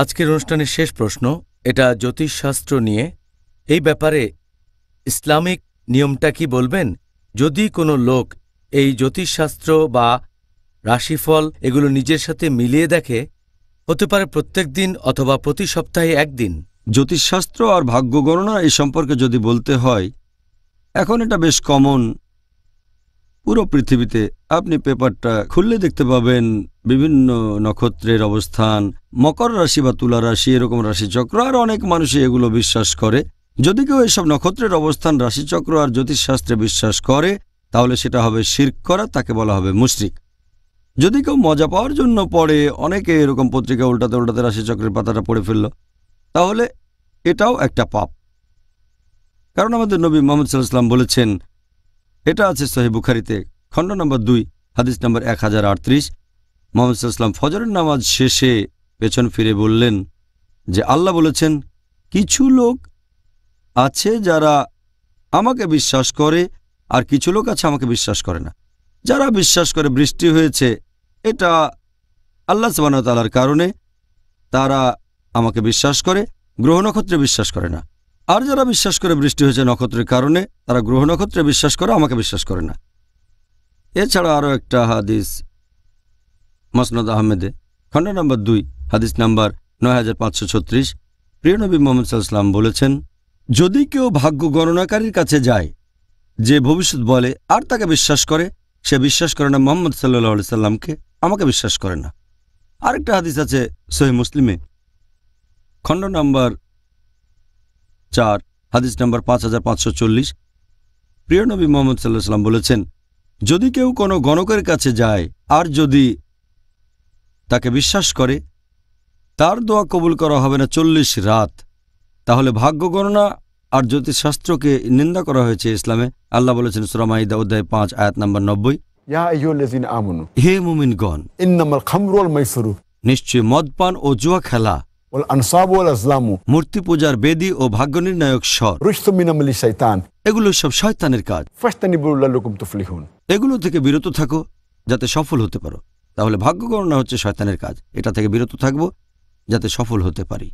আজকের অনুষ্ঠানের শেষ প্রশ্ন এটা জ্যোতিষশাস্ত্র নিয়ে এই ব্যাপারে ইসলামিক নিয়মটা কি বলবেন যদি কোনো লোক এই জ্যোতিষশাস্ত্র বা রাশিফল এগুলো নিজের সাথে মিলিয়ে দেখে হতে পারে প্রত্যেক দিন অথবা প্রতি সপ্তাহে একদিন জ্যোতিষশাস্ত্র আর ভাগ্য গণনা এই সম্পর্কে যদি বলতে হয় এখন এটা বেশ কমন পুরো পৃথিবীতে আপনি পেপারটা খুললে দেখতে পাবেন বিভিন্ন নক্ষত্রের অবস্থান মকর রাশি বা তুলা রাশি এরকম রাশিচক্র আর অনেক মানুষই এগুলো বিশ্বাস করে যদি কেউ এসব নক্ষত্রের অবস্থান রাশিচক্র আর জ্যোতিষশাস্ত্রে বিশ্বাস করে তাহলে সেটা হবে শির্ক করা তাকে বলা হবে মুশ্রিক যদি কেউ মজা পাওয়ার জন্য পড়ে অনেকে এরকম পত্রিকা উল্টাতে উল্টাতে রাশিচক্রের পাতাটা পড়ে ফেলল তাহলে এটাও একটা পাপ কারণ আমাদের নবী মোহাম্মদ সাল্লাহাম বলেছেন এটা আছে সহিবুখারিতে বুখারিতে খণ্ড নম্বর দুই হাদিস নম্বর এক হাজার আটত্রিশ মোহাম্মদ ইসলাম ফজরের নামাজ শেষে পেছন ফিরে বললেন যে আল্লাহ বলেছেন কিছু লোক আছে যারা আমাকে বিশ্বাস করে আর কিছু লোক আছে আমাকে বিশ্বাস করে না যারা বিশ্বাস করে বৃষ্টি হয়েছে এটা আল্লাহ সবানতালার কারণে তারা আমাকে বিশ্বাস করে গ্রহ নক্ষত্রে বিশ্বাস করে না আর যারা বিশ্বাস করে বৃষ্টি হয়েছে নক্ষত্রের কারণে তারা গ্রহ নক্ষত্রে বিশ্বাস করে আমাকে বিশ্বাস করে না এছাড়া আরও একটা হাদিস মসনদ আহমেদে খণ্ড নম্বর দুই হাদিস নাম্বার নয় হাজার পাঁচশো ছত্রিশ প্রিয়নবী মোহাম্মদ সাল্লাম বলেছেন যদি কেউ ভাগ্য গণনাকারীর কাছে যায় যে ভবিষ্যৎ বলে আর তাকে বিশ্বাস করে সে বিশ্বাস করে না মোহাম্মদ সাল্লাহ সাল্লামকে আমাকে বিশ্বাস করে না আরেকটা হাদিস আছে সহি মুসলিমে খণ্ড নম্বর চার হাদিস নম্বর পাঁচ হাজার পাঁচশো চল্লিশ প্রিয় নবী মোহাম্মদ সাল্লাহ সাল্লাম বলেছেন যদি কেউ কোনো গণকের কাছে যায় আর যদি তাকে বিশ্বাস করে তার দোয়া কবুল করা হবে না চল্লিশ রাত তাহলে ভাগ্য গণনা আর জ্যোতিষশাস্ত্রকে নিন্দা করা হয়েছে ইসলামে আল্লাহ বলেছেন সুরামাইদা উদ্দায় পাঁচ আয়াত নম্বর নব্বই হে মুমিনগণ নিশ্চয় মদপান ও জুয়া খেলা মূর্তি পূজার বেদি ও ভাগ্য নির্ণায়ক স্বর এগুলো সব শয়তানের কাজ এগুলো থেকে বিরত থাকো যাতে সফল হতে পারো তাহলে ভাগ্য গণনা হচ্ছে শয়তানের কাজ এটা থেকে বিরত থাকব যাতে সফল হতে পারি